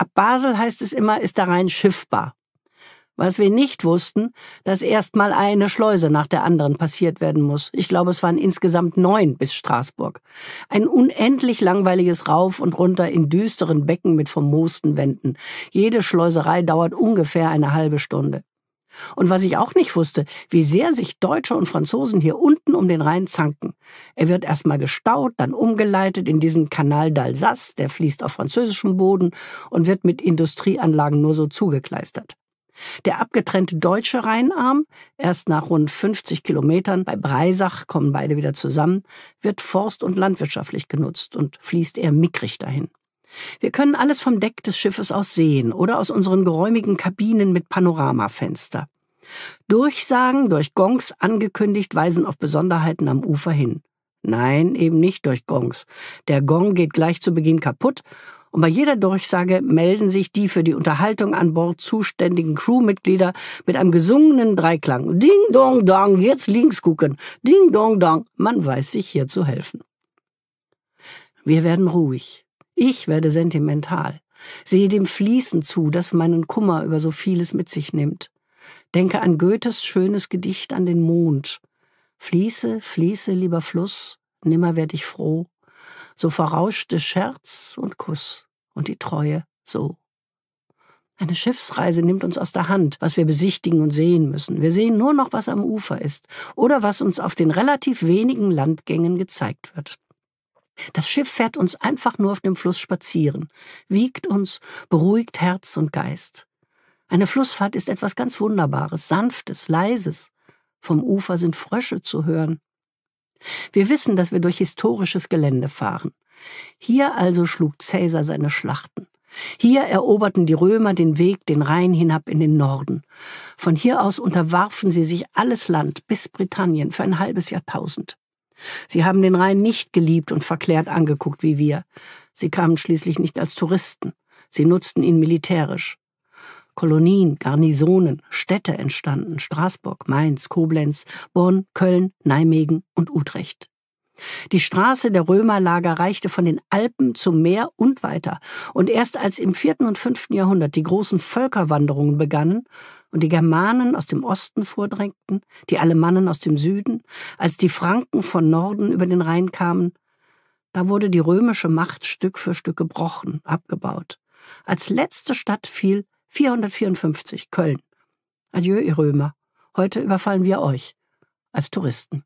Ab Basel heißt es immer, ist der Rhein schiffbar. Was wir nicht wussten, dass erstmal eine Schleuse nach der anderen passiert werden muss. Ich glaube, es waren insgesamt neun bis Straßburg. Ein unendlich langweiliges Rauf und runter in düsteren Becken mit vermoosten Wänden. Jede Schleuserei dauert ungefähr eine halbe Stunde. Und was ich auch nicht wusste, wie sehr sich Deutsche und Franzosen hier unten um den Rhein zanken. Er wird erstmal gestaut, dann umgeleitet in diesen Kanal d'Alsace, der fließt auf französischem Boden und wird mit Industrieanlagen nur so zugekleistert. Der abgetrennte deutsche Rheinarm, erst nach rund 50 Kilometern bei Breisach kommen beide wieder zusammen, wird forst- und landwirtschaftlich genutzt und fließt eher mickrig dahin. Wir können alles vom Deck des Schiffes aus sehen oder aus unseren geräumigen Kabinen mit Panoramafenster. Durchsagen durch Gongs angekündigt weisen auf Besonderheiten am Ufer hin. Nein, eben nicht durch Gongs. Der Gong geht gleich zu Beginn kaputt und bei jeder Durchsage melden sich die für die Unterhaltung an Bord zuständigen Crewmitglieder mit einem gesungenen Dreiklang. Ding dong dong, jetzt links gucken. Ding dong dong, man weiß sich hier zu helfen. Wir werden ruhig. Ich werde sentimental, sehe dem Fließen zu, das meinen Kummer über so vieles mit sich nimmt. Denke an Goethes schönes Gedicht an den Mond. Fließe, fließe, lieber Fluss, nimmer werd ich froh. So verrauschte Scherz und Kuss und die Treue so. Eine Schiffsreise nimmt uns aus der Hand, was wir besichtigen und sehen müssen. Wir sehen nur noch, was am Ufer ist oder was uns auf den relativ wenigen Landgängen gezeigt wird. Das Schiff fährt uns einfach nur auf dem Fluss spazieren, wiegt uns, beruhigt Herz und Geist. Eine Flussfahrt ist etwas ganz Wunderbares, Sanftes, Leises. Vom Ufer sind Frösche zu hören. Wir wissen, dass wir durch historisches Gelände fahren. Hier also schlug Cäsar seine Schlachten. Hier eroberten die Römer den Weg den Rhein hinab in den Norden. Von hier aus unterwarfen sie sich alles Land bis Britannien für ein halbes Jahrtausend. Sie haben den Rhein nicht geliebt und verklärt angeguckt wie wir. Sie kamen schließlich nicht als Touristen. Sie nutzten ihn militärisch. Kolonien, Garnisonen, Städte entstanden, Straßburg, Mainz, Koblenz, Bonn, Köln, Nijmegen und Utrecht. Die Straße der Römerlager reichte von den Alpen zum Meer und weiter. Und erst als im vierten und fünften Jahrhundert die großen Völkerwanderungen begannen und die Germanen aus dem Osten vordrängten, die Alemannen aus dem Süden, als die Franken von Norden über den Rhein kamen, da wurde die römische Macht Stück für Stück gebrochen, abgebaut. Als letzte Stadt fiel 454 Köln. Adieu, ihr Römer. Heute überfallen wir euch als Touristen.